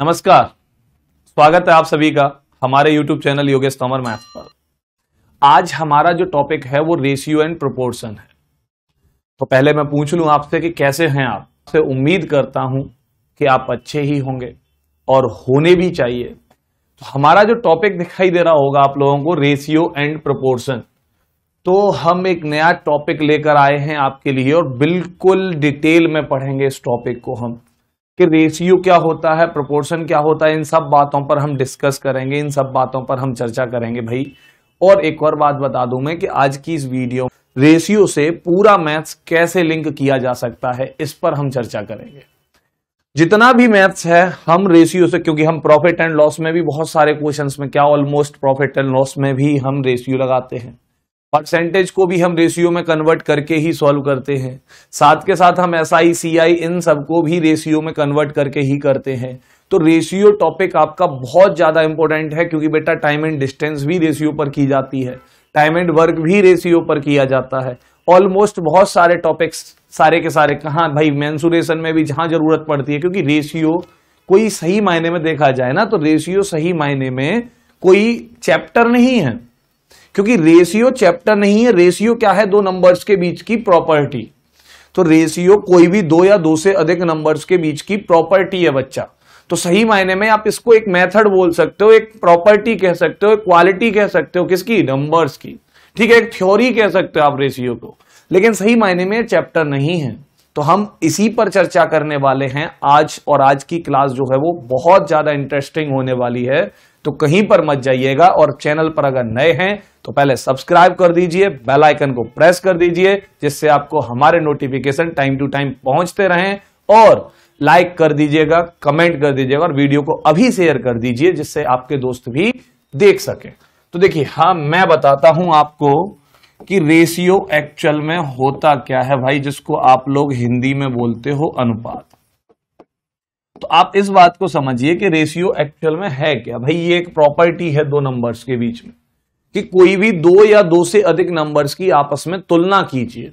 नमस्कार स्वागत है आप सभी का हमारे YouTube channel Yogesh Tomar math पर आज हमारा जो टॉपिक है वो रेशियो एंड प्रोपोर्शन है तो पहले मैं पूछ लूं आपसे कि कैसे हैं आप से उम्मीद करता हूं कि आप अच्छे ही होंगे और होने भी चाहिए तो हमारा जो टॉपिक दिखाई दे रहा होगा आप लोगों को रेशियो एंड प्रोपोर्शन तो हम एक नया टॉपिक लेकर आए हैं आपके लिए और बिल्कुल डिटेल में पढ़ेंगे इस टॉपिक को हम कि रेशियो क्या होता है प्रोपोर्शन क्या होता है इन सब बातों पर हम डिस्कस करेंगे इन सब बातों पर हम चर्चा करेंगे भाई और एक और बात बता दूं मैं कि आज की इस वीडियो रेशियो से पूरा मैथ्स कैसे लिंक किया जा सकता है इस पर हम चर्चा करेंगे जितना भी मैथ्स है हम रेशियो से क्योंकि हम प्रॉफिट एंड लॉस में भी बहुत सारे क्वेश्चंस में क्या ऑलमोस्ट प्रॉफिट एंड लॉस में भी हम रेशियो लगाते हैं परसेंटेज को भी हम रेशियो में कन्वर्ट करके ही सॉल्व करते हैं साथ के साथ हम एस आई सी आई इन सबको भी रेशियो में कन्वर्ट करके ही करते हैं तो रेशियो टॉपिक आपका बहुत ज़्यादा इंपॉर्टेंट है क्योंकि बेटा टाइम एंड डिस्टेंस भी रेशियो पर की जाती है टाइम एंड वर्क भी रेशियो पर किया जाता है ऑलमोस्ट बहुत सारे टॉपिक्स सारे के सारे कहाँ भाई मैंसुरेशन में भी जहाँ जरूरत पड़ती है क्योंकि रेशियो कोई सही मायने में देखा जाए ना तो रेशियो सही मायने में कोई चैप्टर नहीं है क्योंकि रेशियो चैप्टर नहीं है रेशियो क्या है दो नंबर्स के बीच की प्रॉपर्टी तो रेशियो कोई भी दो या दो से अधिक नंबर्स के बीच की प्रॉपर्टी है बच्चा तो सही मायने में आप इसको एक मेथड बोल सकते हो एक प्रॉपर्टी कह सकते हो एक क्वालिटी कह सकते हो किसकी नंबर्स की ठीक है एक थ्योरी कह सकते हो आप रेशियो को लेकिन सही मायने में चैप्टर नहीं है तो हम इसी पर चर्चा करने वाले हैं आज और आज की क्लास जो है वो बहुत ज्यादा इंटरेस्टिंग होने वाली है तो कहीं पर मत जाइएगा और चैनल पर अगर नए हैं तो पहले सब्सक्राइब कर दीजिए बेल आइकन को प्रेस कर दीजिए जिससे आपको हमारे नोटिफिकेशन टाइम टू टाइम पहुंचते रहें और लाइक कर दीजिएगा कमेंट कर दीजिएगा और वीडियो को अभी शेयर कर दीजिए जिससे आपके दोस्त भी देख सके तो देखिए हाँ मैं बताता हूं आपको कि रेशियो एक्चुअल में होता क्या है भाई जिसको आप लोग हिंदी में बोलते हो अनुपात तो आप इस बात को समझिए कि रेशियो एक्चुअल में है क्या भाई ये एक प्रॉपर्टी है दो नंबर्स के बीच में कि कोई भी दो या दो से अधिक नंबर्स की आपस में तुलना कीजिए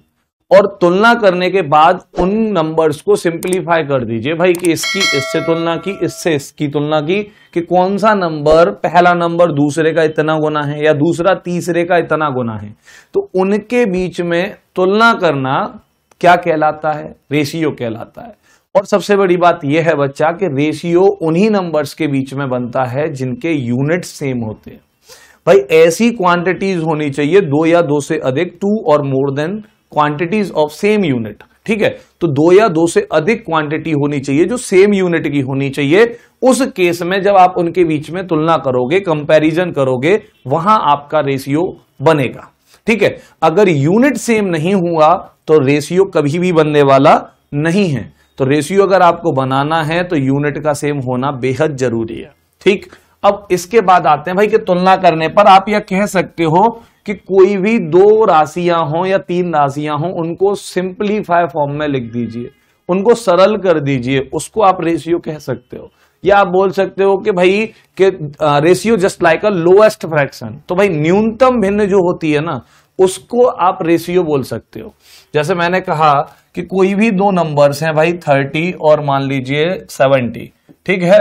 और तुलना करने के बाद उन नंबर्स को सिंप्लीफाई कर दीजिए भाई कि इसकी इससे तुलना की इससे इसकी तुलना की कि कौन सा नंबर पहला नंबर दूसरे का इतना गुना है या दूसरा तीसरे का इतना गुना है तो उनके बीच में तुलना करना क्या कहलाता है रेशियो कहलाता है और सबसे बड़ी बात यह है बच्चा कि रेशियो उन्हीं नंबर्स के बीच में बनता है जिनके यूनिट सेम होते हैं भाई ऐसी क्वांटिटीज होनी चाहिए दो या दो से अधिक टू और more than quantities of same unit ठीक है तो दो या दो से अधिक क्वांटिटी होनी चाहिए जो सेम यूनिट की होनी चाहिए उस केस में जब आप उनके बीच में तुलना करोगे कंपैरिजन करोगे वहां आपका रेशियो बनेगा ठीक है अगर यूनिट सेम नहीं हुआ तो रेशियो कभी भी बनने वाला नहीं है तो रेशियो अगर आपको बनाना है तो यूनिट का सेम होना बेहद जरूरी है ठीक अब इसके बाद आते हैं भाई कि तुलना करने पर आप यह कह सकते हो कि कोई भी दो राशियां हो या तीन राशियां हो उनको सिंप्लीफाई फॉर्म में लिख दीजिए उनको सरल कर दीजिए उसको आप रेशियो कह सकते हो या आप बोल सकते हो कि भाई के ratio just like a lowest fraction तो भाई न्यूनतम भिन्न जो होती है ना उसको आप रेशियो बोल सकते हो जैसे मैंने कहा कि कोई भी दो नंबर्स हैं भाई थर्टी और मान लीजिए सेवेंटी ठीक है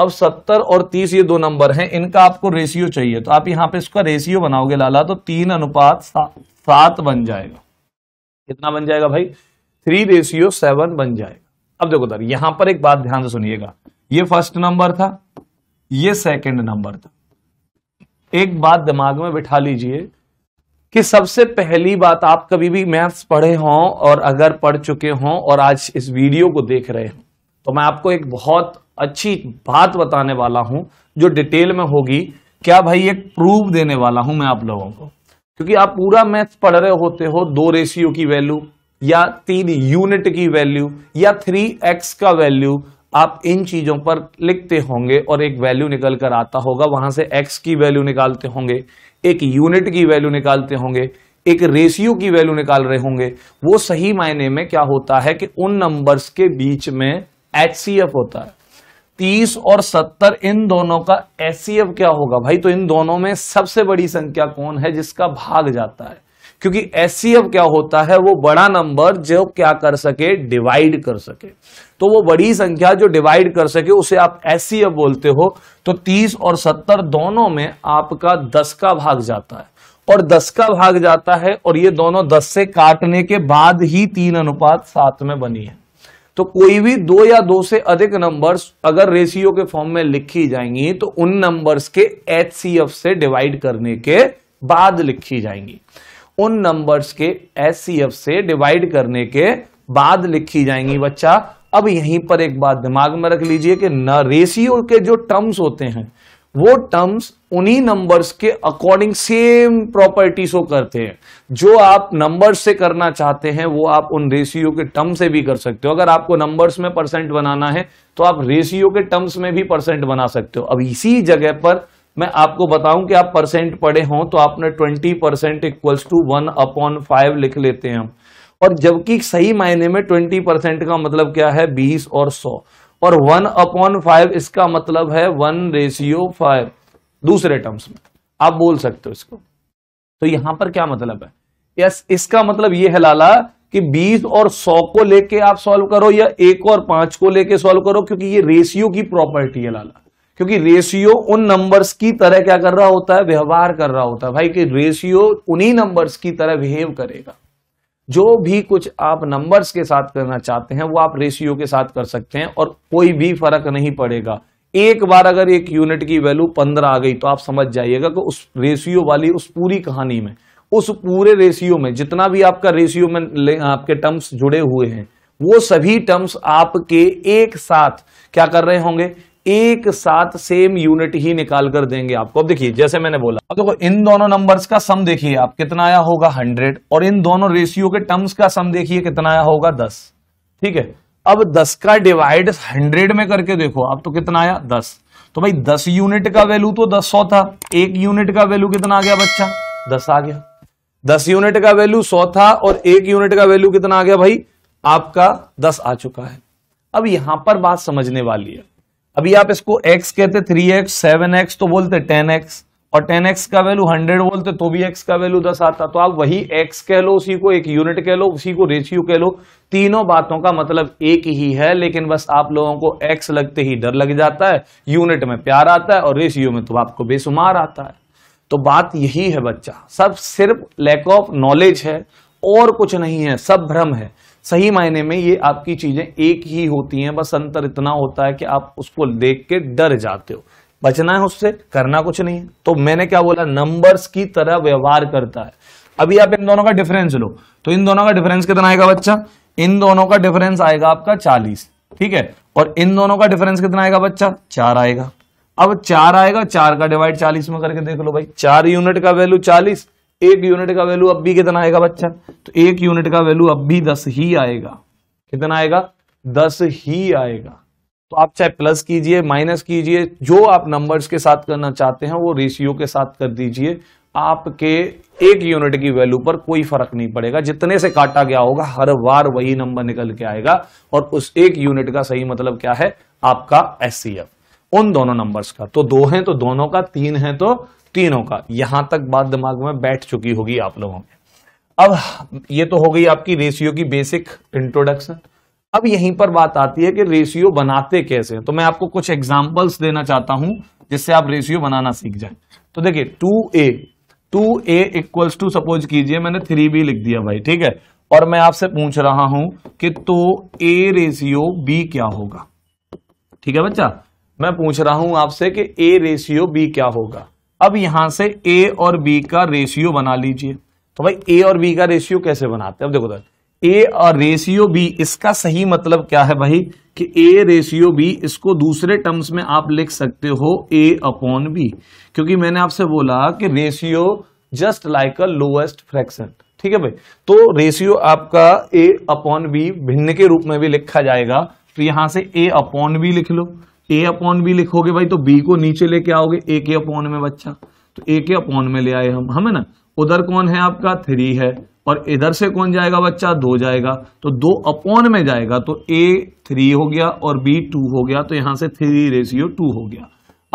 अब सत्तर और तीस ये दो नंबर हैं इनका आपको रेशियो चाहिए तो आप यहां पे इसका रेशियो बनाओगे लाला तो तीन अनुपात सा, सात बन जाएगा कितना बन जाएगा भाई थ्री रेशियो सेवन बन जाएगा अब देखो दर यहां पर एक बात ध्यान से सुनिएगा ये फर्स्ट नंबर था ये सेकेंड नंबर था एक बात दिमाग में बिठा लीजिए कि सबसे पहली बात आप कभी भी मैथ्स पढ़े हों और अगर पढ़ चुके हों और आज इस वीडियो को देख रहे हों तो मैं आपको एक बहुत अच्छी बात बताने वाला हूं जो डिटेल में होगी क्या भाई एक प्रूफ देने वाला हूं मैं आप लोगों को क्योंकि आप पूरा मैथ्स पढ़ रहे होते हो दो रेशियो की वैल्यू या तीन यूनिट की वैल्यू या थ्री एक्स का वैल्यू आप इन चीजों पर लिखते होंगे और एक वैल्यू निकल कर आता होगा वहां से एक्स की वैल्यू निकालते होंगे एक यूनिट की वैल्यू निकालते होंगे एक रेशियो की वैल्यू निकाल रहे होंगे वो सही मायने में क्या होता है कि उन नंबर्स के बीच में एच होता है तीस और सत्तर इन दोनों का एच क्या होगा भाई तो इन दोनों में सबसे बड़ी संख्या कौन है जिसका भाग जाता है क्योंकि एस क्या होता है वो बड़ा नंबर जो क्या कर सके डिवाइड कर सके तो वो बड़ी संख्या जो डिवाइड कर सके उसे आप एस बोलते हो तो 30 और 70 दोनों में आपका 10 का भाग जाता है और 10 का भाग जाता है और ये दोनों 10 से काटने के बाद ही तीन अनुपात सात में बनी है तो कोई भी दो या दो से अधिक नंबर्स अगर रेशियो के फॉर्म में लिखी जाएंगी तो उन नंबर्स के एच से डिवाइड करने के बाद लिखी जाएंगी उन नंबर्स के एस से डिवाइड करने के बाद लिखी जाएंगी बच्चा अब यहीं पर एक बात दिमाग में रख लीजिए कि न रेशियो के जो टर्म्स होते हैं वो टर्म्स उन्हीं नंबर्स के अकॉर्डिंग सेम प्रॉपर्टी शो करते हैं जो आप नंबर्स से करना चाहते हैं वो आप उन रेशियो के टर्म से भी कर सकते हो अगर आपको नंबर्स में परसेंट बनाना है तो आप रेशियो के टर्म्स में भी परसेंट बना सकते हो अब इसी जगह पर मैं आपको बताऊं कि आप परसेंट पढ़े हों तो आपने twenty percent equals to one upon five लिख लेते हैं हम और जबकि सही मायने में ट्वेंटी परसेंट का मतलब क्या है बीस और सौ और वन अपॉन फाइव इसका मतलब है वन रेशियो फाइव दूसरे टर्म्स में आप बोल सकते हो इसको तो यहां पर क्या मतलब है यस इसका मतलब ये है लाला कि 20 और 100 को लेके आप सॉल्व करो या एक और पांच को लेके सॉल्व करो क्योंकि ये रेशियो की प्रॉपर्टी है लाला क्योंकि रेशियो उन नंबर्स की तरह क्या कर रहा होता है व्यवहार कर रहा होता है भाई कि रेशियो उन्हीं नंबर्स की तरह बिहेव करेगा जो भी कुछ आप नंबर्स के साथ करना चाहते हैं वो आप रेशियो के साथ कर सकते हैं और कोई भी फर्क नहीं पड़ेगा एक बार अगर एक यूनिट की वैल्यू पंद्रह आ गई तो आप समझ जाइएगा कि उस रेशियो वाली उस पूरी कहानी में उस पूरे रेशियो में जितना भी आपका रेशियो में आपके टर्म्स जुड़े हुए हैं वो सभी टर्म्स आपके एक साथ क्या कर रहे होंगे एक साथ सेम यूनिट ही निकाल कर देंगे आपको अब देखिए जैसे मैंने बोला अब देखो इन दोनों नंबर्स का सम देखिए आप कितना आया होगा हंड्रेड और इन दोनों रेशियो के टर्म्स का सम देखिए कितना आया होगा दस ठीक है अब दस का डिवाइड हंड्रेड में करके देखो आप तो कितना आया दस तो भाई दस यूनिट का वैल्यू तो दस सौ था एक यूनिट का वैल्यू कितना आ गया बच्चा दस आ गया दस यूनिट का वैल्यू सौ था और एक यूनिट का वैल्यू कितना आ गया भाई आपका दस आ चुका है अब यहां पर बात समझने वाली है अभी आप इसको x कहते थ्री एक्स सेवन एक्स तो बोलते टेन एक्स और टेन एक्स का वैल्यू हंड्रेड बोलते तो भी x का वैल्यू दस आता तो आप वही x कह लो उसी को एक यूनिट कह लो उसी को रेशियो कह लो तीनों बातों का मतलब एक ही है लेकिन बस आप लोगों को x लगते ही डर लग जाता है यूनिट में प्यार आता है और रेशियो में तो आपको बेसुमार आता है तो बात यही है बच्चा सब सिर्फ लैक ऑफ नॉलेज है और कुछ नहीं है सब भ्रम है सही मायने में ये आपकी चीजें एक ही होती हैं बस अंतर इतना होता है कि आप उसको देख के डर जाते हो बचना है उससे करना कुछ नहीं है तो मैंने क्या बोला नंबर्स की तरह व्यवहार करता है अभी आप इन दोनों का डिफरेंस लो तो इन दोनों का डिफरेंस कितना आएगा बच्चा इन दोनों का डिफरेंस आएगा आपका चालीस ठीक है और इन दोनों का डिफरेंस कितना आएगा बच्चा चार आएगा अब चार आएगा चार का डिवाइड चालीस में करके देख लो भाई चार यूनिट का वैल्यू चालीस एक यूनिट का वैल्यू अब भी कितना आएगा बच्चा तो एक यूनिट का वैल्यू अब भी दस ही आएगा कितना आएगा दस ही आएगा तो आप चाहे प्लस कीजिए माइनस कीजिए जो आप नंबर्स के साथ करना चाहते हैं वो रेशियो के साथ कर दीजिए आपके एक यूनिट की वैल्यू पर कोई फर्क नहीं पड़ेगा जितने से काटा गया होगा हर बार वही नंबर निकल के आएगा और उस एक यूनिट का सही मतलब क्या है आपका एस उन दोनों नंबर्स का तो दो हैं तो दोनों का तीन है तो तीनों का यहां तक बात दिमाग में बैठ चुकी होगी आप लोगों में अब ये तो हो गई आपकी रेशियो की बेसिक इंट्रोडक्शन अब यहीं पर बात आती है कि रेशियो बनाते कैसे तो मैं आपको कुछ एग्जाम्पल्स देना चाहता हूं जिससे आप रेशियो बनाना सीख जाए तो देखिए two a two a equals to suppose कीजिए मैंने थ्री बी लिख दिया भाई ठीक है और मैं आपसे पूछ रहा हूं कि तो ए रेशियो बी क्या होगा ठीक है बच्चा मैं पूछ रहा हूं आपसे कि ए रेशियो बी क्या होगा अब यहां से ए और बी का रेशियो बना लीजिए तो भाई ए और बी का रेशियो कैसे बनाते हैं अब देखो ए तो, और रेशियो बी इसका सही मतलब क्या है भाई कि ए रेशियो बी इसको दूसरे टर्म्स में आप लिख सकते हो ए अपॉन बी क्योंकि मैंने आपसे बोला कि ratio just like a lowest fraction ठीक है भाई तो रेशियो आपका ए अपॉन बी भिन्न के रूप में भी लिखा जाएगा तो यहां से ए अपॉन बी लिख लो ए अपॉन बी लिखोगे भाई तो बी को नीचे लेके आओगे ए के अपॉन में बच्चा तो ए के अपॉन में ले आए हम है ना उधर कौन है आपका थ्री है और इधर से कौन जाएगा बच्चा दो जाएगा तो दो अपॉन में जाएगा तो ए थ्री हो गया और बी टू हो गया तो यहां से थ्री रेशियो टू हो गया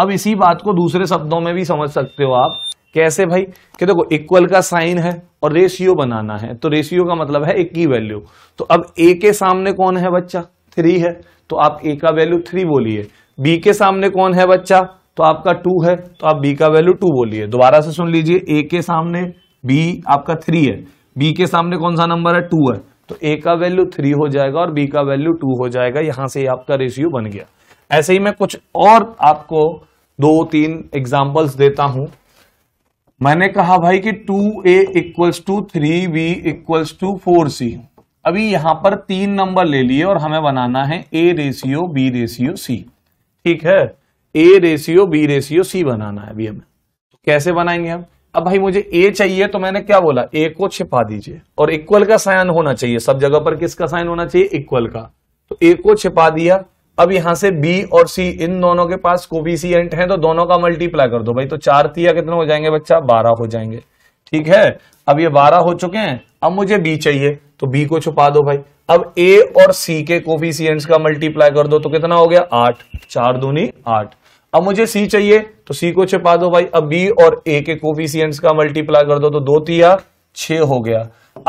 अब इसी बात को दूसरे शब्दों में भी समझ सकते हो आप कैसे भाई कि देखो इक्वल का साइन है और रेशियो बनाना है तो रेशियो का मतलब है एक की वैल्यू तो अब ए के सामने कौन है बच्चा थ्री है तो आप ए का वैल्यू थ्री बोलिए बी के सामने कौन है बच्चा तो आपका टू है तो आप बी का वैल्यू टू बोलिए दोबारा से सुन लीजिए ए के सामने बी आपका थ्री है बी के सामने कौन सा नंबर है टू है तो ए का वैल्यू थ्री हो जाएगा और बी का वैल्यू टू हो जाएगा यहां से आपका रेशियो बन गया ऐसे ही मैं कुछ और आपको दो तीन एग्जाम्पल्स देता हूं मैंने कहा भाई कि two a equals to three b equals to four c अभी यहां पर तीन नंबर ले लिए और हमें बनाना है a ratio B ratio c ठीक है a ratio B ratio c बनाना है अभी हमें तो कैसे बनाएंगे हम अब भाई मुझे ए चाहिए तो मैंने क्या बोला ए को छिपा दीजिए और इक्वल का साइन होना चाहिए सब जगह पर किसका साइन होना चाहिए इक्वल का तो ए को छिपा दिया अब यहां से बी और सी इन दोनों के पास कोफिशियंट है तो दोनों का मल्टीप्लाई कर दो भाई तो चार तिया कितने हो जाएंगे बच्चा बारह हो जाएंगे ठीक है अब ये बारह हो चुके हैं अब मुझे बी चाहिए तो बी को छुपा दो भाई अब ए और सी के कोफिशियंट का मल्टीप्लाई कर दो तो कितना हो गया आठ चार दूनी आठ अब मुझे सी चाहिए तो सी को छिपा दो भाई अब बी और ए के कोफिशियंट का मल्टीप्लाई कर दो तो दो तिया छ हो गया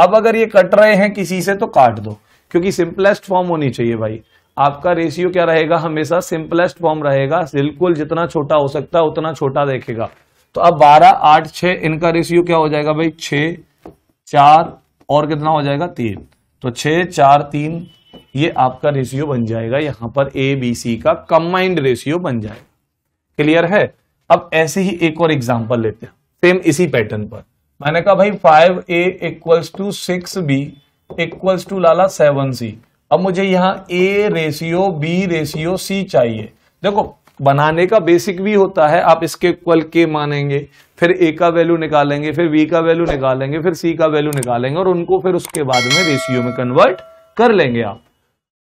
अब अगर ये कट रहे हैं किसी से तो काट दो क्योंकि सिंपलेस्ट फॉर्म होनी चाहिए भाई आपका रेशियो क्या रहेगा हमेशा सिंपलेस्ट फॉर्म रहेगा बिल्कुल जितना छोटा हो सकता है उतना छोटा देखेगा तो अब बारह आठ 6 इनका रेशियो क्या हो जाएगा भाई 6, चार और कितना हो जाएगा तीन तो छ चार तीन ये आपका रेशियो बन जाएगा यहां पर ए बी सी का कंबाइंड रेशियो बन जाएगा क्लियर है अब ऐसे ही एक और एग्जाम्पल लेते हैं सेम इसी पैटर्न पर मैंने कहा भाई five a equals to six b equals to लाला सेवन सी अब मुझे यहाँ a ratio B ratio c चाहिए देखो बनाने का बेसिक भी होता है आप इसके इक्वल के मानेंगे फिर ए का वैल्यू निकालेंगे फिर वी का वैल्यू निकालेंगे फिर सी का वैल्यू निकालेंगे और उनको फिर उसके बाद में रेशियो में कन्वर्ट कर लेंगे आप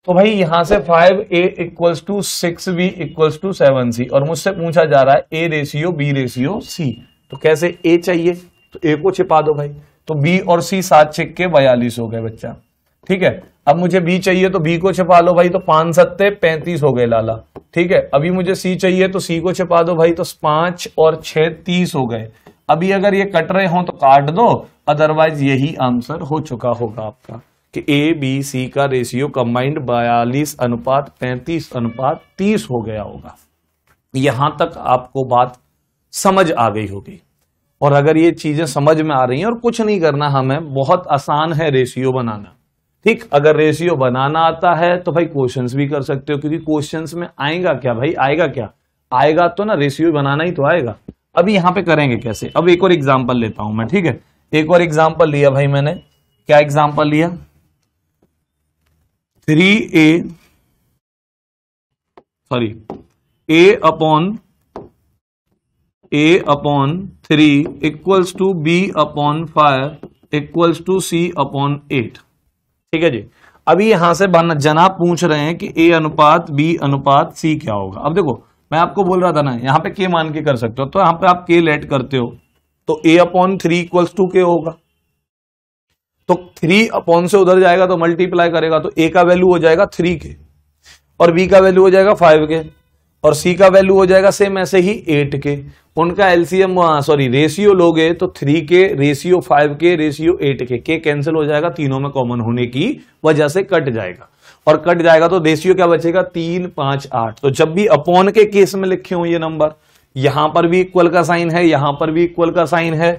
तो भाई यहां से five a equals to six b equals to seven c और मुझसे पूछा जा रहा है a ratio B ratio c तो कैसे ए चाहिए तो ए को छिपा दो भाई तो बी और सी सात छिक के बयालीस हो गए बच्चा ठीक है अब मुझे बी चाहिए तो बी को छिपा लो भाई तो पांच सत्ते पैंतीस हो गए लाला ठीक है अभी मुझे सी चाहिए तो सी को छिपा दो भाई तो पांच और छह तीस हो गए अभी अगर ये कट रहे हो तो काट दो अदरवाइज यही आंसर हो चुका होगा आपका कि ए बी सी का रेशियो कंबाइंड बयालीस अनुपात पैंतीस अनुपात तीस हो गया होगा यहां तक आपको बात समझ आ गई होगी और अगर ये चीजें समझ में आ रही हैं और कुछ नहीं करना हमें बहुत आसान है रेशियो बनाना ठीक अगर रेशियो बनाना आता है तो भाई क्वेश्चंस भी कर सकते हो क्योंकि क्वेश्चंस में आएगा क्या भाई आएगा क्या आएगा तो ना रेशियो बनाना ही तो आएगा अभी यहां पे करेंगे कैसे अब एक और एग्जाम्पल लेता हूं मैं ठीक है एक और एग्जाम्पल लिया भाई मैंने क्या एग्जाम्पल लिया three a sorry a upon a upon three equals to b upon five equals to c upon eight ठीक है जी अभी यहां से जनाब पूछ रहे हैं कि ए अनुपात बी अनुपात सी क्या होगा अब देखो मैं आपको बोल रहा था ना यहाँ पे के मान के कर सकते हो तो यहां पे आप के लेट करते हो तो a upon three equals to k होगा तो थ्री अपॉन से उधर जाएगा तो मल्टीप्लाई करेगा तो ए का वैल्यू हो जाएगा थ्री के और बी का वैल्यू हो जाएगा फाइव के और सी का वैल्यू हो जाएगा सेम ऐसे ही एट के उनका एलसीएम सॉरी रेशियो लोगे तो three k ratio five k ratio eight k k cancel हो जाएगा तीनों में कॉमन होने की वजह से कट जाएगा और कट जाएगा तो रेशियो क्या बचेगा तीन पांच आठ तो जब भी अपॉन के केस में लिखे हों ये नंबर यहां पर भी इक्वल का साइन है यहां पर भी इक्वल का साइन है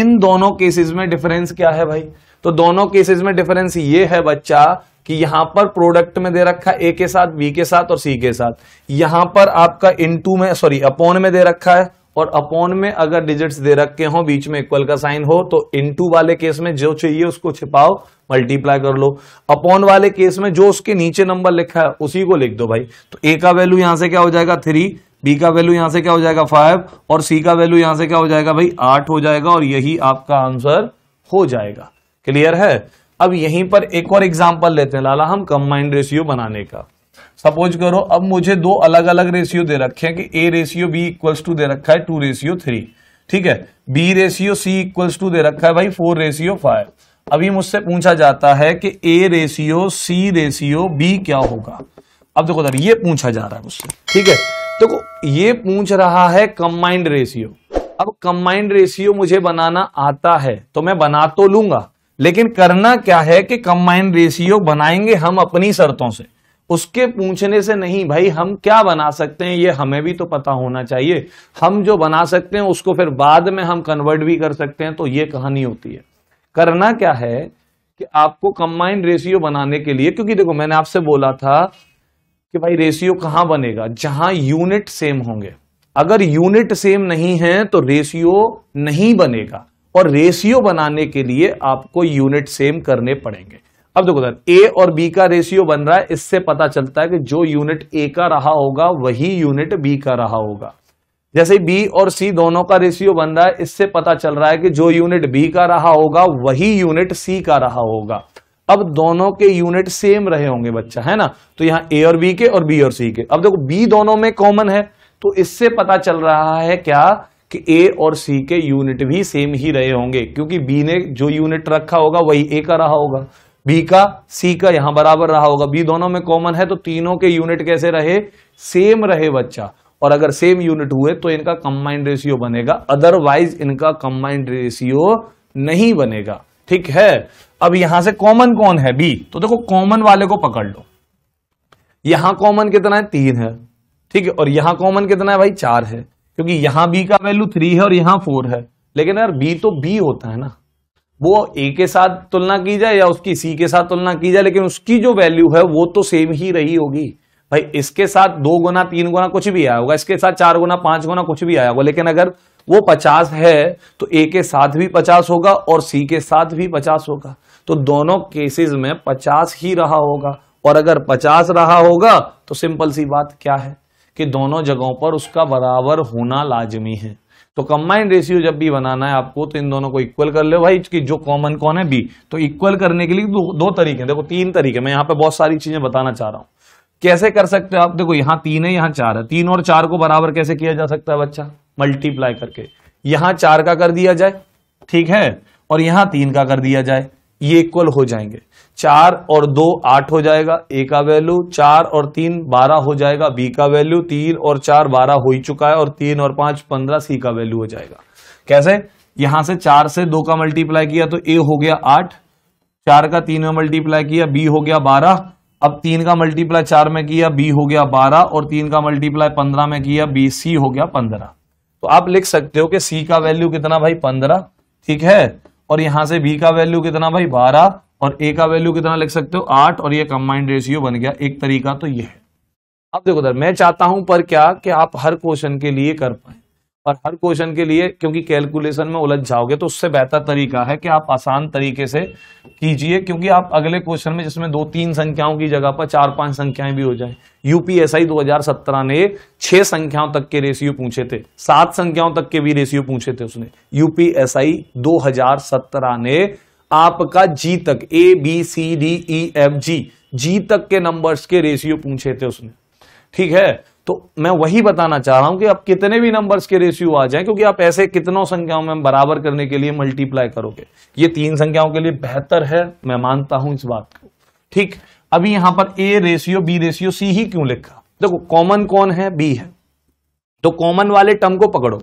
इन दोनों केसेस में डिफरेंस क्या है भाई तो दोनों केसेस में डिफरेंस ये है बच्चा कि यहां पर प्रोडक्ट में दे रखा है ए के साथ बी के साथ और सी के साथ यहां पर आपका इनटू में सॉरी अपॉन में दे रखा है और अपॉन में अगर डिजिट्स दे रखे हो बीच में इक्वल का साइन हो तो इनटू वाले केस में जो चाहिए उसको छिपाओ मल्टीप्लाई कर लो अपॉन वाले केस में जो उसके नीचे नंबर लिखा है उसी को लिख दो भाई तो ए का वैल्यू यहां से क्या हो जाएगा थ्री बी का वैल्यू यहां से क्या हो जाएगा फाइव और सी का वैल्यू यहां से क्या हो जाएगा भाई आठ हो जाएगा और यही आपका आंसर हो जाएगा क्लियर है अब यहीं पर एक और एग्जाम्पल लेते हैं लाला हम कंबाइंड रेशियो बनाने का सपोज करो अब मुझे दो अलग अलग रेशियो दे रखे हैं कि a ratio b equals to दे रखा है टू रेशियो थ्री ठीक है b ratio c equals to दे रखा है भाई फोर रेशियो फाइव अभी मुझसे पूछा जाता है कि a ratio C ratio b क्या होगा अब देखो सर ये पूछा जा रहा है मुझसे ठीक है देखो तो ये पूछ रहा है कंबाइंड रेशियो अब कंबाइंड रेशियो मुझे बनाना आता है तो मैं बना तो लूंगा लेकिन करना क्या है कि कंबाइंड रेशियो बनाएंगे हम अपनी शर्तों से उसके पूछने से नहीं भाई हम क्या बना सकते हैं ये हमें भी तो पता होना चाहिए हम जो बना सकते हैं उसको फिर बाद में हम कन्वर्ट भी कर सकते हैं तो ये कहानी होती है करना क्या है कि आपको कंबाइंड रेशियो बनाने के लिए क्योंकि देखो मैंने आपसे बोला था कि भाई रेशियो कहां बनेगा जहां यूनिट सेम होंगे अगर यूनिट सेम नहीं है तो रेशियो नहीं बनेगा और रेशियो बनाने के लिए आपको यूनिट सेम करने पड़ेंगे अब देखो सर ए और बी का रेशियो बन रहा है इससे पता चलता है कि जो यूनिट ए का रहा होगा वही यूनिट बी का रहा होगा जैसे बी और सी दोनों का रेशियो बन रहा है इससे पता चल रहा है कि जो यूनिट बी का रहा होगा वही यूनिट सी का रहा होगा अब दोनों के यूनिट सेम रहे होंगे बच्चा है ना तो यहां ए और बी के और बी और सी के अब देखो बी दोनों में कॉमन है तो इससे पता चल रहा है क्या कि ए और सी के यूनिट भी सेम ही रहे होंगे क्योंकि बी ने जो यूनिट रखा होगा वही ए का रहा होगा बी का सी का यहां बराबर रहा होगा बी दोनों में कॉमन है तो तीनों के यूनिट कैसे रहे सेम रहे बच्चा और अगर सेम यूनिट हुए तो इनका कंबाइंड रेशियो बनेगा अदरवाइज इनका कंबाइंड रेशियो नहीं बनेगा ठीक है अब यहां से कॉमन कौन है बी तो देखो कॉमन वाले को पकड़ लो यहां कॉमन कितना है तीन है ठीक है और यहां कॉमन कितना है भाई चार है क्योंकि यहां बी का वैल्यू थ्री है और यहां फोर है लेकिन यार बी तो बी होता है ना वो ए के साथ तुलना की जाए या उसकी सी के साथ तुलना की जाए लेकिन उसकी जो वैल्यू है वो तो सेम ही रही होगी भाई इसके साथ दो गुना तीन गुना कुछ भी आया होगा इसके साथ चार गुना पांच गुना कुछ भी आया होगा लेकिन अगर वो पचास है तो ए के साथ भी पचास होगा और सी के साथ भी पचास होगा तो दोनों केसेस में पचास ही रहा होगा और अगर पचास रहा होगा तो सिंपल सी बात क्या है कि दोनों जगहों पर उसका बराबर होना लाजमी है तो कंबाइंड रेशियो जब भी बनाना है आपको तो इन दोनों को इक्वल कर ले भाई कि जो कॉमन कौन है बी तो इक्वल करने के लिए दो, दो तरीके हैं देखो तीन तरीके मैं यहां पे बहुत सारी चीजें बताना चाह रहा हूं कैसे कर सकते हो आप देखो यहां तीन है यहां चार है तीन और चार को बराबर कैसे किया जा सकता है बच्चा मल्टीप्लाई करके यहां चार का कर दिया जाए ठीक है और यहां तीन का कर दिया जाए ये इक्वल हो जाएंगे चार और दो आठ हो जाएगा ए का वैल्यू चार और तीन बारह हो जाएगा बी का वैल्यू तीन और चार बारह हो ही चुका है और तीन और पांच पंद्रह सी का वैल्यू हो जाएगा कैसे यहां से चार से दो का मल्टीप्लाई किया तो ए हो गया आठ चार का तीन में मल्टीप्लाई किया बी हो गया बारह अब तीन का मल्टीप्लाई चार में किया बी हो गया बारह और तीन का मल्टीप्लाई पंद्रह में किया बी सी हो गया पंद्रह तो आप लिख सकते हो कि सी का वैल्यू कितना भाई पंद्रह ठीक है और यहां से बी का वैल्यू कितना भाई बारह और ए का वैल्यू कितना लिख सकते हो आठ और ये कंबाइंड रेशियो बन गया एक तरीका तो ये है अब देखो सर मैं चाहता हूं पर क्या कि आप हर क्वेश्चन के लिए कर पाए और हर क्वेश्चन के लिए क्योंकि कैलकुलेशन में उलझ जाओगे तो उससे बेहतर तरीका है कि आप आसान तरीके से कीजिए क्योंकि आप अगले क्वेश्चन में जिसमें दो तीन संख्याओं की जगह पर चार पांच संख्याएं भी हो जाए यूपीएसआई 2017 ने छह संख्याओं तक के रेशियो पूछे थे सात संख्याओं तक के भी रेशियो पूछे थे उसने यूपीएसआई दो ने आपका जी तक A B C D E F G G तक के नंबर्स के रेशियो पूछे थे उसने ठीक है तो मैं वही बताना चाह रहा हूं कि आप कितने भी नंबर्स के रेशियो आ जाए क्योंकि आप ऐसे कितनों संख्याओं में बराबर करने के लिए मल्टीप्लाई करोगे ये तीन संख्याओं के लिए बेहतर है मैं मानता हूं इस बात को ठीक अभी यहां पर A ratio B ratio C ही क्यों लिखा देखो कॉमन कौन है बी है तो कॉमन वाले टर्म को पकड़ो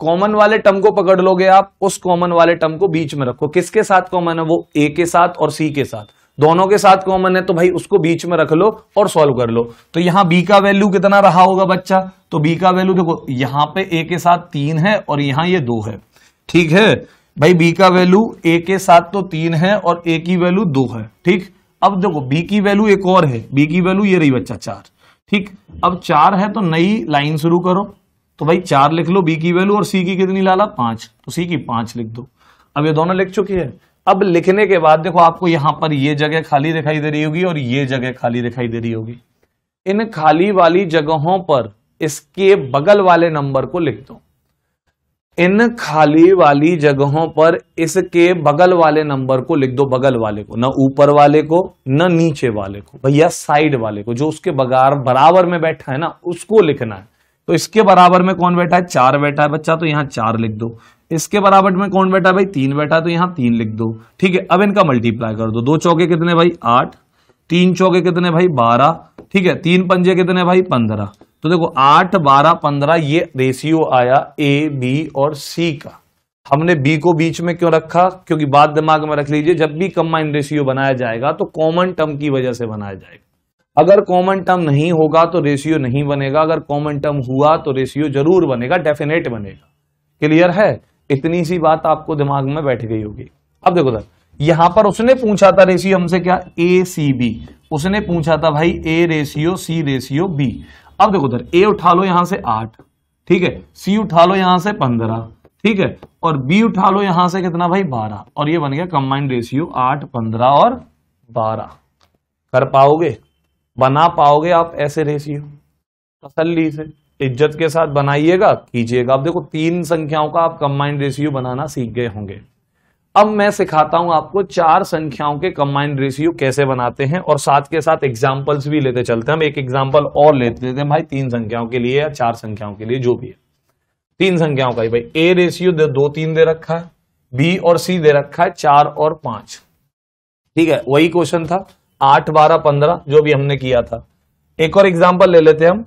कॉमन वाले टर्म को पकड़ लोगे आप उस कॉमन वाले टर्म को बीच में रखो किसके साथ कॉमन है वो ए के साथ और सी के साथ दोनों के साथ कॉमन है तो भाई उसको बीच में रख लो और सॉल्व कर लो तो यहां बी का वैल्यू कितना रहा होगा बच्चा तो बी का वैल्यू देखो यहां पे ए के साथ तीन है और यहां ये दो है ठीक है भाई बी का वैल्यू ए के साथ तो तीन है और ए की वैल्यू दो है ठीक अब देखो बी की वैल्यू एक और है बी की वैल्यू ये रही बच्चा चार ठीक अब चार है तो नई लाइन शुरू करो तो भाई चार लिख लो बी की वैल्यू और सी की कितनी ला ला पांच तो सी की पांच लिख दो अब ये दोनों लिख चुकी है अब लिखने के बाद देखो आपको यहां पर ये जगह खाली दिखाई दे रही होगी और ये जगह खाली दिखाई दे रही होगी इन खाली वाली जगहों पर इसके बगल वाले नंबर को लिख दो इन खाली वाली जगहों पर इसके बगल वाले नंबर को लिख दो बगल वाले को ना ऊपर वाले को ना नीचे वाले को भैया साइड वाले को जो उसके बगार बराबर में बैठा है ना उसको लिखना है तो इसके बराबर में कौन बैठा है चार बैठा है बच्चा तो यहाँ चार लिख दो इसके बराबर में कौन बैठा है भाई तीन बैठा है तो यहाँ तीन लिख दो ठीक है अब इनका मल्टीप्लाई कर दो दो चौके कितने भाई आठ तीन चौके कितने भाई बारह ठीक है तीन पंजे कितने भाई पंद्रह तो देखो आठ बारह पंद्रह ये रेशियो आया ए बी और सी का हमने बी को बीच में क्यों रखा क्योंकि बात दिमाग में रख लीजिए जब भी कम्बाइन रेशियो बनाया जाएगा तो कॉमन टर्म की वजह से बनाया जाएगा अगर कॉमन टर्म नहीं होगा तो रेशियो नहीं बनेगा अगर कॉमन टर्म हुआ तो रेशियो जरूर बनेगा डेफिनेट बनेगा क्लियर है इतनी सी बात आपको दिमाग में बैठ गई होगी अब देखो सर यहां पर उसने पूछा था रेशियो हमसे क्या ए सी बी उसने पूछा था भाई A ratio C ratio B अब देखो सर ए उठा लो यहां से आठ ठीक है सी उठा लो यहां से पंद्रह ठीक है और बी उठा लो यहां से कितना भाई बारह और ये बन गया कंबाइंड रेशियो आठ पंद्रह और बारह कर पाओगे बना पाओगे आप ऐसे रेशियो तसली से इज्जत के साथ बनाइएगा कीजिएगा आप देखो तीन संख्याओं का आप कंबाइंड रेशियो बनाना सीख गए होंगे अब मैं सिखाता हूं आपको चार संख्याओं के कंबाइंड रेशियो कैसे बनाते हैं और साथ के साथ एग्जाम्पल्स भी लेते चलते हैं हम एक एग्जाम्पल और लेते लेते हैं भाई तीन संख्याओं के लिए या चार संख्याओं के लिए जो भी है तीन संख्याओं का ही भाई ए रेशियो दो तीन दे रखा है बी और सी दे रखा है चार और पांच ठीक है वही क्वेश्चन था आठ बारह पंद्रह जो भी हमने किया था एक और एग्जाम्पल ले लेते हैं हम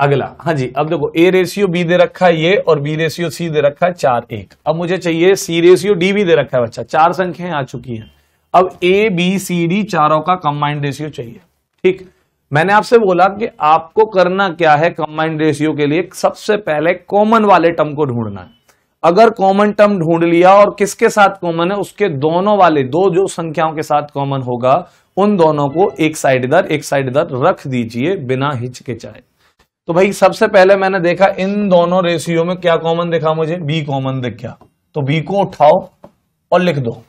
अगला हाँ जी अब देखो ए रेशियो बी दे रखा है ये और बी रेशियो सी दे रखा है चार एक अब मुझे चाहिए सी रेशियो डी भी दे रखा है बच्चा चार संख्याएं आ चुकी हैं अब ए बी सी डी चारों का कंबाइंड रेशियो चाहिए ठीक मैंने आपसे बोला कि आपको करना क्या है कंबाइंड रेशियो के लिए सबसे पहले कॉमन वाले टर्म को ढूंढना है अगर कॉमन टर्म ढूंढ लिया और किसके साथ कॉमन है उसके दोनों वाले दो जो संख्याओं के साथ कॉमन होगा उन दोनों को एक साइड इधर एक साइड इधर रख दीजिए बिना हिचकिचाए तो भाई सबसे पहले मैंने देखा इन दोनों रेशियो में क्या कॉमन देखा मुझे बी कॉमन देखा तो बी को उठाओ और लिख दो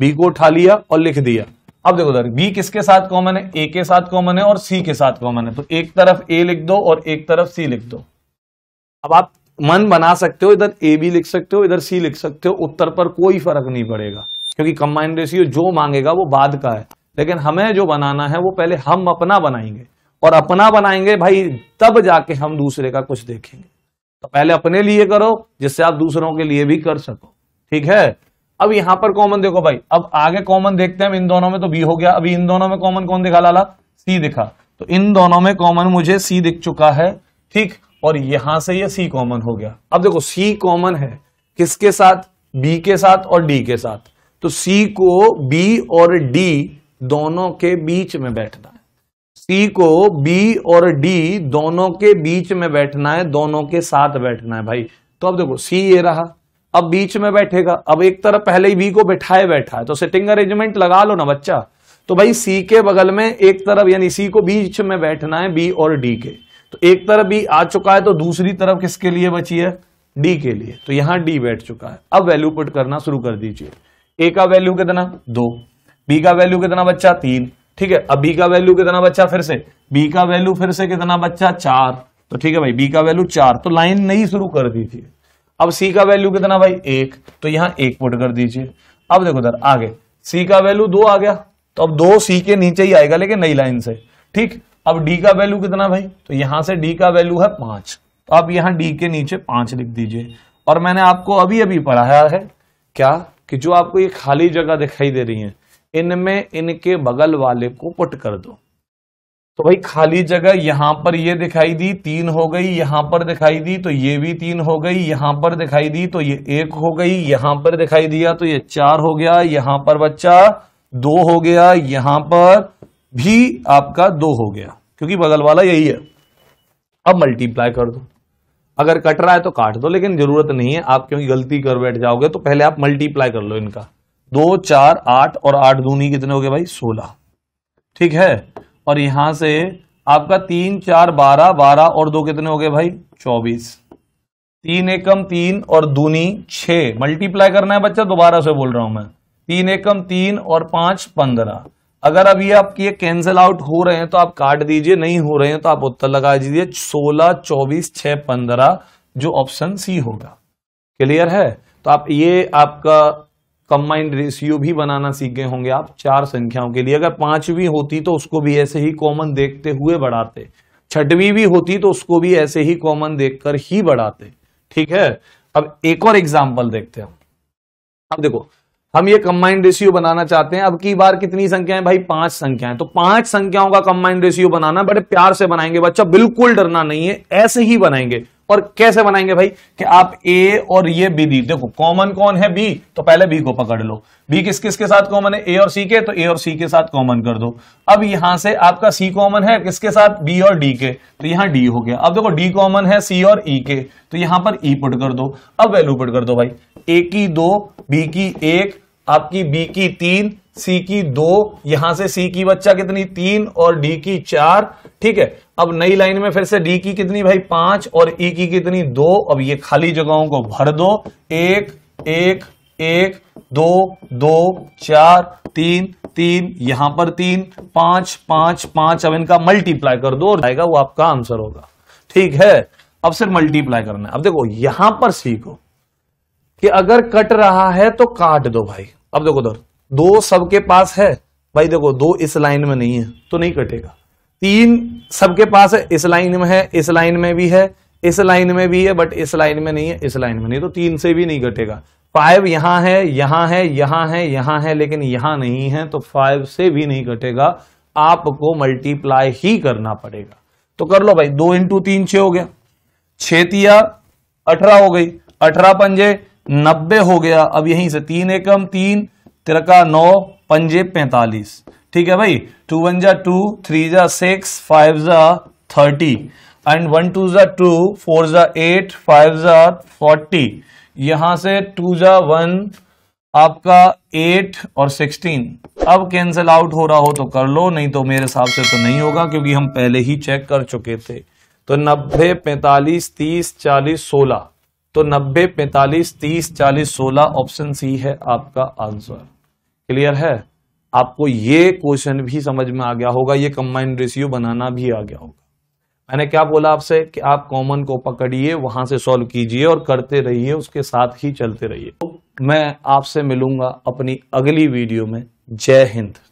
बी को उठा लिया और लिख दिया अब देखो दर बी किसके साथ कॉमन है ए के साथ कॉमन है और सी के साथ कॉमन है तो एक तरफ ए लिख दो और एक तरफ सी लिख दो अब आप मन बना सकते हो इधर ए बी लिख सकते हो इधर सी लिख सकते हो उत्तर पर कोई फर्क नहीं पड़ेगा क्योंकि कंबाइंड रेशियो जो मांगेगा वो बाद का है लेकिन हमें जो बनाना है वो पहले हम अपना बनाएंगे और अपना बनाएंगे भाई तब जाके हम दूसरे का कुछ देखेंगे तो पहले अपने लिए करो जिससे आप दूसरों के लिए भी कर सको ठीक है अब यहां पर कॉमन देखो भाई अब आगे कॉमन देखते हैं इन दोनों में तो बी हो गया अभी इन दोनों में कॉमन कौन दिखा लाला सी दिखा तो इन दोनों में कॉमन मुझे सी दिख चुका है ठीक और यहां से ये सी कॉमन हो गया अब देखो सी कॉमन है किसके साथ बी के साथ और डी के साथ तो सी को बी और डी दोनों के बीच में बैठना है सी को बी और डी दोनों के बीच में बैठना है दोनों के साथ बैठना है भाई तो अब देखो सी ये रहा अब बीच में बैठेगा अब एक तरफ पहले ही बी को बैठाए बैठा है तो सिटिंग अरेंजमेंट लगा लो ना बच्चा तो भाई सी के बगल में एक तरफ यानी सी को बीच में बैठना है बी और डी के तो एक तरफ बी आ चुका है तो दूसरी तरफ किसके लिए बची है डी के लिए तो यहां डी बैठ चुका है अब वैल्यू पुट करना शुरू कर दीजिए ए का वैल्यू कितना दो बी का वैल्यू कितना बच्चा तीन ठीक है अब बी का वैल्यू कितना बच्चा फिर से बी का वैल्यू फिर से कितना बच्चा चार तो ठीक है भाई बी का वैल्यू चार तो लाइन नहीं शुरू कर दीजिए अब सी का वैल्यू कितना भाई एक तो यहाँ एक पुट कर दीजिए अब देखो इधर आगे सी का वैल्यू दो आ गया तो अब दो सी के नीचे ही आएगा लेकिन नई लाइन से ठीक अब डी का वैल्यू कितना भाई तो यहां से डी का वैल्यू है पांच तो आप यहां डी के नीचे पांच लिख दीजिए और मैंने आपको अभी अभी पढ़ाया है क्या कि जो आपको ये खाली जगह दिखाई दे रही है इनमें इनके बगल वाले को पुट कर दो तो भाई खाली जगह यहां पर ये दिखाई दी तीन हो गई यहां पर दिखाई दी तो ये भी तीन हो गई यहां पर दिखाई दी तो ये एक हो गई यहां पर दिखाई दिया तो ये चार हो गया यहां पर बच्चा दो हो गया यहां पर भी आपका दो हो गया क्योंकि बगल वाला यही है अब मल्टीप्लाई कर दो अगर कट रहा है तो काट दो लेकिन जरूरत नहीं है आप क्योंकि गलती कर बैठ जाओगे तो पहले आप मल्टीप्लाई कर लो इनका दो चार आठ और आठ दूनी कितने हो गए भाई सोलह ठीक है और यहां से आपका तीन चार बारह बारह और दो कितने हो गए भाई चौबीस तीन एकम तीन और दूनी छ मल्टीप्लाई करना है बच्चा दोबारा से बोल रहा हूं मैं तीन एकम तीन और पांच पंद्रह अगर अब ये आपके कैंसिल आउट हो रहे हैं तो आप काट दीजिए नहीं हो रहे हैं तो आप उत्तर लगा दीजिए सोलह चौबीस छह पंद्रह जो ऑप्शन सी होगा क्लियर है तो आप ये आपका कंबाइंड रेशियो भी बनाना सीख गए होंगे आप चार संख्याओं के लिए अगर पांचवी होती तो उसको भी ऐसे ही कॉमन देखते हुए बढ़ाते छठवीं भी होती तो उसको भी ऐसे ही कॉमन देखकर ही बढ़ाते ठीक है अब एक और एग्जाम्पल देखते हैं अब देखो हम ये कंबाइंड रेशियो बनाना चाहते हैं अब की बार कितनी संख्या है भाई पांच है तो पांच संख्याओं का कंबाइंड रेशियो बनाना बड़े प्यार से बनाएंगे बच्चा बिल्कुल डरना नहीं है ऐसे ही बनाएंगे और कैसे बनाएंगे भाई कि आप ए और ये बी दी देखो कॉमन कौन है बी तो पहले बी को पकड़ लो बी किस किसके साथ कॉमन है ए और सी के तो ए और सी के साथ कॉमन कर दो अब यहां से आपका सी कॉमन है किसके साथ बी और डी के तो यहां डी हो गया अब देखो डी कॉमन है सी और ई e के तो यहां पर ई e पुट कर दो अब वैल्यू पुट कर दो भाई ए की दो बी की एक आपकी बी की तीन सी की दो यहां से सी की बच्चा कितनी तीन और डी की चार ठीक है अब नई लाइन में फिर से डी की कितनी भाई पांच और ई e की कितनी दो अब ये खाली जगहों को भर दो एक एक एक दो दो चार तीन तीन यहां पर तीन पांच पांच पांच अब इनका मल्टीप्लाई कर दो और आएगा वो आपका आंसर होगा ठीक है अब सिर्फ मल्टीप्लाई करना है अब देखो यहां पर सीखो कि अगर कट रहा है तो काट दो भाई अब देखो उधर दो सबके पास है भाई देखो दो इस लाइन में नहीं है तो नहीं कटेगा तीन सबके पास है इस लाइन में है इस लाइन में भी है इस लाइन में भी है बट इस लाइन में नहीं है इस लाइन में नहीं तो तीन से भी नहीं घटेगा फाइव यहां है यहां है यहां है यहां है लेकिन यहां नहीं है तो फाइव से भी नहीं घटेगा आपको मल्टीप्लाई ही करना पड़ेगा तो कर लो भाई दो इंटू तीन छ हो गया छतिया अठारह हो गई अठारह पंजे नब्बे हो गया अब यहीं से तीन एकम तीन तिरका नौ पंजे पैंतालीस ठीक है भाई टू वन जा टू थ्री जा सिक्स फाइव जा थर्टी एंड वन टू जा टू फोर जा एट फाइव जा फोर्टी यहां से टू जा वन आपका एट और सिक्सटीन अब कैंसिल आउट हो रहा हो तो कर लो नहीं तो मेरे हिसाब से तो नहीं होगा क्योंकि हम पहले ही चेक कर चुके थे तो नब्बे पैंतालीस तीस चालीस सोलह तो नब्बे पैंतालीस तीस चालीस सोलह ऑप्शन सी है आपका आंसर क्लियर है आपको ये क्वेश्चन भी समझ में आ गया होगा ये कंबाइंड रेशियो बनाना भी आ गया होगा मैंने क्या बोला आपसे कि आप कॉमन को पकड़िए वहां से सॉल्व कीजिए और करते रहिए उसके साथ ही चलते रहिए तो मैं आपसे मिलूंगा अपनी अगली वीडियो में जय हिंद